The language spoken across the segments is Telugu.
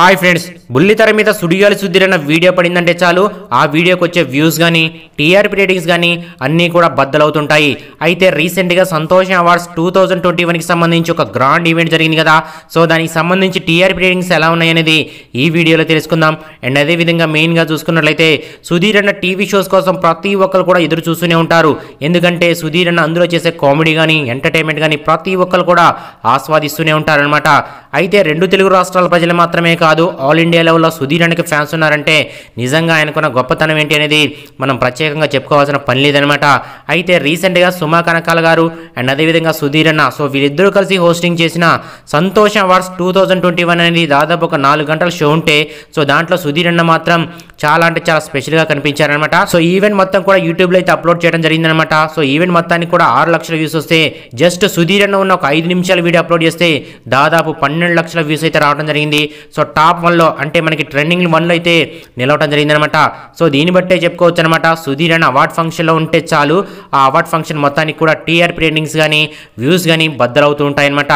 హాయ్ ఫ్రెండ్స్ బుల్లితెర మీద సుడిగాలి సుద్దిరన్న వీడియో పడిందంటే చాలు ఆ వీడియోకి వచ్చే వ్యూస్ కానీ టీఆర్పీ రేటింగ్స్ కానీ అన్నీ కూడా బద్దలవుతుంటాయి అయితే రీసెంట్గా సంతోష అవార్డ్స్ టూ థౌజండ్ ట్వంటీ వన్కి సంబంధించి ఒక గ్రాండ్ ఈవెంట్ జరిగింది కదా సో దానికి సంబంధించి టీఆర్పీ రేటింగ్స్ ఎలా ఉన్నాయనేది ఈ వీడియోలో తెలుసుకుందాం అండ్ అదేవిధంగా మెయిన్గా చూసుకున్నట్లయితే సుధీర్ అన్న టీవీ షోస్ కోసం ప్రతి ఒక్కరు కూడా ఎదురు చూస్తూనే ఉంటారు ఎందుకంటే సుధీర్ అన్న అందులో చేసే కామెడీ కానీ ఎంటర్టైన్మెంట్ కానీ ప్రతి ఒక్కరు కూడా ఆస్వాదిస్తూనే ఉంటారనమాట అయితే రెండు తెలుగు రాష్ట్రాల ప్రజలు మాత్రమే కాదు ఆల్ ఇండియా లెవెల్లో సుధీరానికి ఫ్యాన్స్ ఉన్నారంటే నిజంగా ఆయనకున్న గొప్పతనం ఏంటి అనేది మనం ప్రత్యేకంగా చెప్పుకోవాల్సిన పని లేదనమాట అయితే రీసెంట్గా సుమా కనకాల గారు అండ్ అదేవిధంగా సుధీర్ అన్న సో వీరిద్దరూ కలిసి హోస్టింగ్ చేసిన సంతోష అవార్డ్స్ టూ ట్వంటీ వన్ అనేది దాదాపు ఒక నాలుగు గంటల షో ఉంటే సో దాంట్లో సుధీర్ అన్న మాత్రం చాలా అంటే చాలా స్పెషల్గా కనిపించారనమాట సో ఈవెంట్ మొత్తం కూడా యూట్యూబ్లో అయితే అప్లోడ్ చేయడం జరిగింది అనమాట సో ఈవెంట్ మొత్తానికి కూడా ఆరు లక్షల వ్యూస్ వస్తే జస్ట్ సుధీర్ అన్న ఉన్న ఒక ఐదు నిమిషాల వీడియో అప్లోడ్ చేస్తే దాదాపు పన్నెండు లక్షల వ్యూస్ అయితే రావడం జరిగింది సో టాప్ వన్లో అంటే మనకి ట్రెండింగ్ లో అయితే నిలవడం జరిగిందనమాట సో దీన్ని బట్టే చెప్పుకోవచ్చు అనమాట సుధీర్ అన్న అవార్డ్ ఫంక్షన్లో ఉంటే చాలు ఆ అవార్డ్ ఫంక్షన్ మొత్తానికి కూడా టీఆర్ రేటింగ్స్ కానీ వ్యూస్ కానీ బద్దలవుతూ ఉంటాయన్నమాట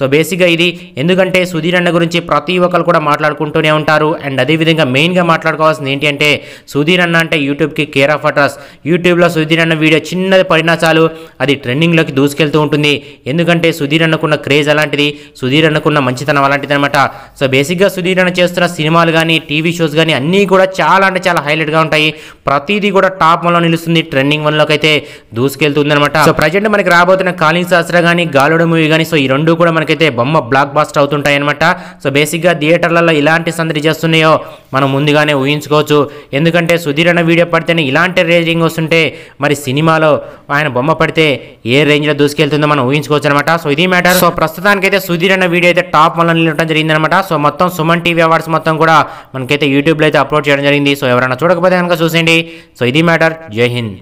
సో బేసిక్గా ఇది ఎందుకంటే సుధీర్ అన్న గురించి ప్రతి ఒక్కరు కూడా మాట్లాడుకుంటూనే ఉంటారు అండ్ అదేవిధంగా మెయిన్గా మాట్లాడుకోవాల్సింది ఏంటి అంటే సుధీర్ అన్న అంటే యూట్యూబ్కి కేర్ ఆఫ్ అట్రాస్ యూట్యూబ్లో సుధీర్ అన్న వీడియో చిన్నది పడినా చాలు అది ట్రెండింగ్లోకి దూసుకెళ్తూ ఉంటుంది ఎందుకంటే సుధీర్ అన్నకున్న క్రేజ్ అలాంటిది సుధీర్ అన్నకున్న మంచితనం అలాంటిది అనమాట సో బేసిక్గా సుధీర్ అన్న చేస్తున్న సినిమాలు కానీ టీవీ షోస్ కానీ అన్నీ కూడా చాలా అంటే చాలా హైలైట్గా ఉంటాయి ప్రతిదీ కూడా టాప్ వన్లో నిలుస్తుంది ట్రెండింగ్ వన్లోకి అయితే దూసుకెళ్తుంది అనమాట సో ప్రజెంట్ మనకి రాబోతున్న కాలింగ్ శాస్త్ర కానీ గాలుడ మూవీ కానీ సో ఈ రెండు కూడా మనకైతే బొమ్మ బ్లాక్ బాస్ట్ అవుతుంటాయి అనమాట సో బేసిక్గా థియేటర్లలో ఇలాంటి సందడి చేస్తున్నాయో మనం ముందుగానే ఊహించుకోవచ్చు చెప్పుకోవచ్చు ఎందుకంటే సుధీర్ అన్న వీడియో పడితేనే ఇలాంటి రేటింగ్ వస్తుంటే మరి సినిమాలో ఆయన బొమ్మ పడితే ఏ రేంజ్లో దూసుకెళ్తుందో మనం ఊహించుకోవచ్చు అనమాట సో ఇది మ్యాటర్ సో ప్రస్తుతానికైతే సుధీర్ అన్న వీడియో అయితే టాప్ వల్ల నిలవడం జరిగిందనమాట సో మొత్తం సుమన్ టీవీ అవార్డ్స్ మొత్తం కూడా మనకైతే యూట్యూబ్లో అయితే అప్లోడ్ చేయడం జరిగింది సో ఎవరైనా చూడకపోతే కనుక చూసేయండి సో ఇది మ్యాటర్ జై హింద్